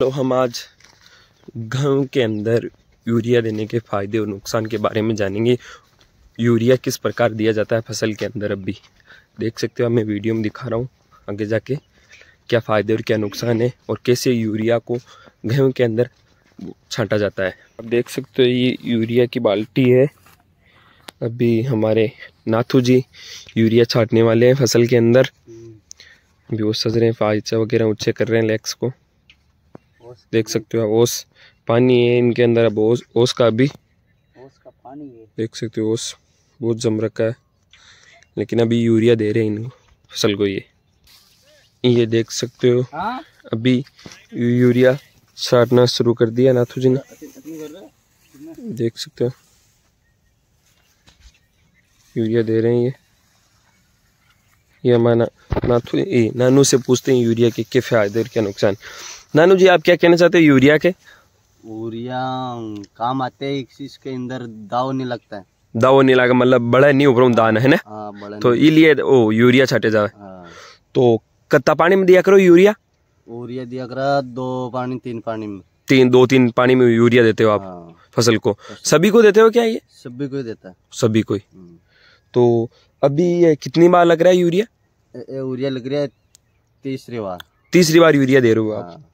तो हम आज गेहूँ के अंदर यूरिया देने के फ़ायदे और नुकसान के बारे में जानेंगे यूरिया किस प्रकार दिया जाता है फसल के अंदर अब भी देख सकते हो मैं वीडियो में दिखा रहा हूँ आगे जाके क्या फ़ायदे और क्या नुकसान है और कैसे यूरिया को गेहूँ के अंदर छांटा जाता है अब देख सकते हो ये यूरिया की बाल्टी है अभी हमारे नाथू जी यूरिया छाटने वाले हैं फसल के अंदर अभी वो सज रहे हैं फाइचा वगैरह ऊँचे कर रहे हैं लेग्स को देख सकते हो ओस पानी है इनके अंदर अब ओस ओस का भी ओस का पानी है देख सकते हो ओस बहुत जम रखा है लेकिन अभी यूरिया दे रहे हैं इनको फसल को ये ये देख सकते हो हाँ? अभी यूरिया छाटना शुरू कर दिया नाथू जी ने देख सकते हो यूरिया दे रहे हैं ये ये हमारा अपना तो ए नानू से पूछते हैं यूरिया के क्या फ़ायदे क्या नुकसान नानू जी आप क्या कहना चाहते हैं यूरिया के यूरिया काम आते है एक चीज के अंदर दाव नहीं लगता है दाव नहीं लगा मतलब बड़ा नहीं उपरूम दान है ना हाँ, तो इसलिए ओ यूरिया छाटे जावे हाँ। तो कत्ता पानी में दिया करो यूरिया यूरिया दिया करो दो पानी तीन पानी में तीन दो तीन पानी में यूरिया देते हो आप हाँ। फसल को सभी को देते हो क्या ये सभी को देता है सभी को हम्म। तो अभी ये कितनी बार लग रहा है यूरिया यूरिया लग रहा है तीसरी बार तीसरी बार यूरिया दे रहे हो आप हाँ।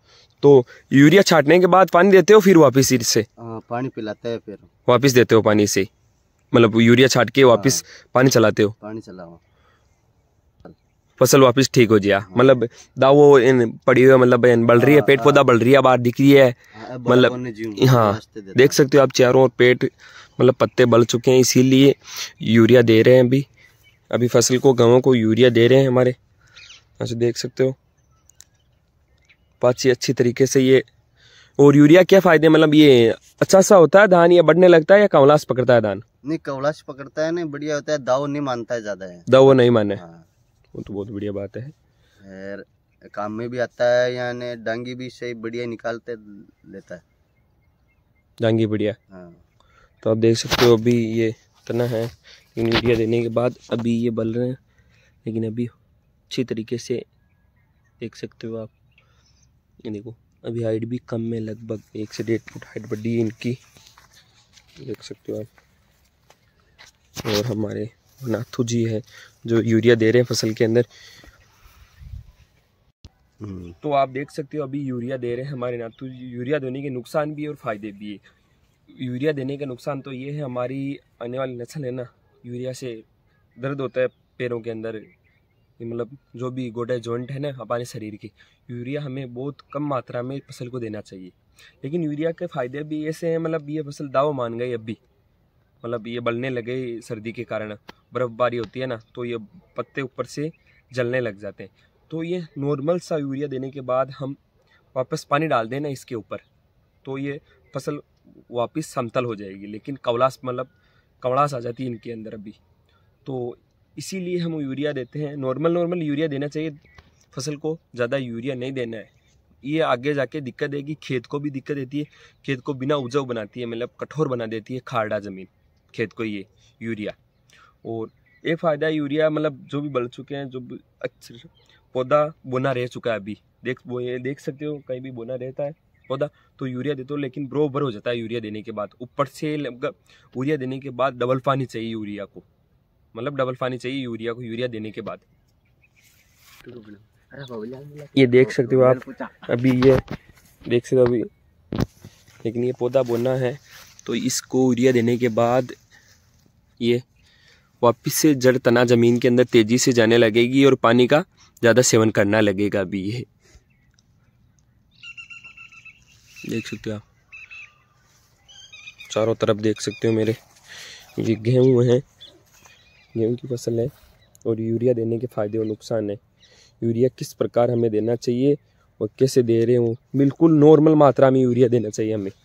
तो यूरिया छाटने के बाद पानी देते हो फिर वापिस इससे हाँ, पानी पिलाते हैं फिर वापिस देते हो पानी से मतलब यूरिया छाट के वापिस हाँ। पानी चलाते हो पानी चलाओ फसल वापस ठीक हो गया मतलब दावो इन पड़ी हुई मतलब बढ़ रही है पेट पौधा बढ़ रही है बाहर दिख रही है मतलब हाँ देख सकते हो आप चारों ओर पेट मतलब पत्ते बढ़ चुके हैं इसीलिए यूरिया दे रहे हैं अभी अभी फसल को गवों को यूरिया दे रहे हैं हमारे यहाँ से देख सकते हो पाची अच्छी तरीके से ये और यूरिया क्या फ़ायदे मतलब ये अच्छा सा होता है धान या बढ़ने लगता है या कवलास पकड़ता है धान नहीं कवलास पकड़ता है नहीं बढ़िया होता है दाव नहीं मानता है ज़्यादा है दाव नहीं माने हाँ। वो तो बहुत बढ़िया बात है काम में भी आता है यानी डांगी भी सही बढ़िया निकालते लेता है डांगी बढ़िया हाँ। तो आप देख सकते हो अभी ये इतना है यूरिया देने के बाद अभी ये बल रहे हैं लेकिन अभी अच्छी तरीके से देख सकते हो आप ये देखो अभी हाइट भी कम है लगभग एक से डेढ़ फुट हाइट बढ़ी है इनकी देख सकते हो आप और हमारे नाथू जी है जो यूरिया दे रहे हैं फसल के अंदर हम्म। तो आप देख सकते हो अभी यूरिया दे रहे हैं हमारे नाथू जी यूरिया देने के नुकसान भी है और फ़ायदे भी है यूरिया देने का नुकसान तो ये है हमारी आने वाली नस्ल है ना यूरिया से दर्द होता है पैरों के अंदर मतलब जो भी गोडे जॉइंट है ना हमारे शरीर के यूरिया हमें बहुत कम मात्रा में फसल को देना चाहिए लेकिन यूरिया के फ़ायदे भी ऐसे हैं मतलब ये फसल दाव मान गई अब भी मतलब ये बलने लगे सर्दी के कारण बर्फ़बारी होती है ना तो ये पत्ते ऊपर से जलने लग जाते हैं तो ये नॉर्मल सा यूरिया देने के बाद हम वापस पानी डाल देना इसके ऊपर तो ये फसल वापस समतल हो जाएगी लेकिन कौलास मतलब कवड़ास आ जाती है इनके अंदर अभी तो इसीलिए हम यूरिया देते हैं नॉर्मल नॉर्मल यूरिया देना चाहिए फसल को ज़्यादा यूरिया नहीं देना है ये आगे जाके दिक्कत देगी खेत को भी दिक्कत देती है खेत को बिना उपजाऊ बनाती है मतलब कठोर बना देती है खारडा ज़मीन खेत को ये यूरिया और ये फ़ायदा यूरिया मतलब जो भी बढ़ चुके हैं जो अच्छा पौधा बोना रह चुका है अभी देख ये देख सकते हो कहीं भी बोना रहता है पौधा तो यूरिया देते हो लेकिन ब्रो हो जाता है यूरिया देने के बाद ऊपर से यूरिया देने के बाद डबल पानी चाहिए यूरिया को मतलब डबल पानी चाहिए यूरिया को यूरिया देने के बाद ये देख सकते हो आप अभी ये देख सकते हो अभी लेकिन ये पौधा बोना है तो इसको यूरिया देने के बाद ये वापस से जड़ तना ज़मीन के अंदर तेज़ी से जाने लगेगी और पानी का ज़्यादा सेवन करना लगेगा अभी ये देख सकते हो आप चारों तरफ देख सकते हो मेरे ये गेहूँ हैं गेहूँ की फसल है और यूरिया देने के फ़ायदे और नुकसान है यूरिया किस प्रकार हमें देना चाहिए और कैसे दे रहे हूँ बिल्कुल नॉर्मल मात्रा में यूरिया देना चाहिए हमें